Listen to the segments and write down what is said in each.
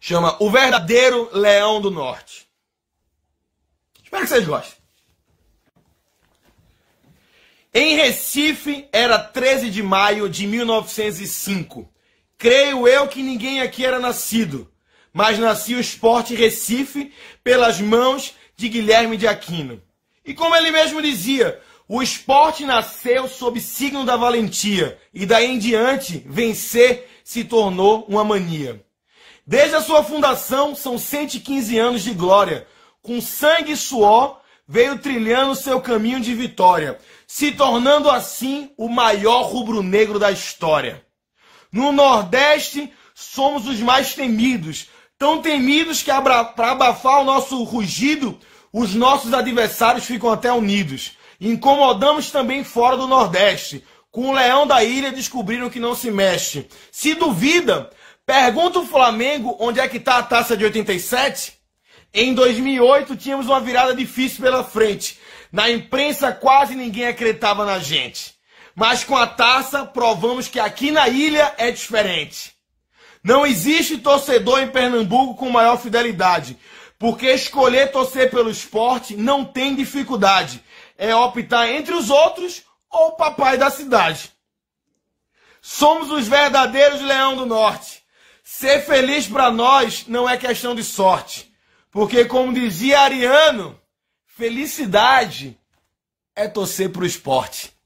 Chama O Verdadeiro Leão do Norte. Espero que vocês gostem. Em Recife, era 13 de maio de 1905. Creio eu que ninguém aqui era nascido, mas nascia o esporte Recife pelas mãos de Guilherme de Aquino. E como ele mesmo dizia, o esporte nasceu sob signo da valentia, e daí em diante, vencer se tornou uma mania. Desde a sua fundação, são 115 anos de glória. Com sangue e suor, veio trilhando seu caminho de vitória, se tornando assim o maior rubro-negro da história. No Nordeste, somos os mais temidos, tão temidos que para abafar o nosso rugido, os nossos adversários ficam até unidos. Incomodamos também fora do Nordeste. Com o leão da ilha descobriram que não se mexe. Se duvida, Pergunta o Flamengo onde é que está a taça de 87. Em 2008 tínhamos uma virada difícil pela frente. Na imprensa quase ninguém acreditava na gente. Mas com a taça provamos que aqui na ilha é diferente. Não existe torcedor em Pernambuco com maior fidelidade, porque escolher torcer pelo esporte não tem dificuldade. É optar entre os outros ou o papai da cidade. Somos os verdadeiros leão do norte. Ser feliz para nós não é questão de sorte, porque, como dizia Ariano, felicidade é torcer para o esporte.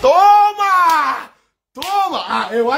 Toma! Toma! Ah, eu acho.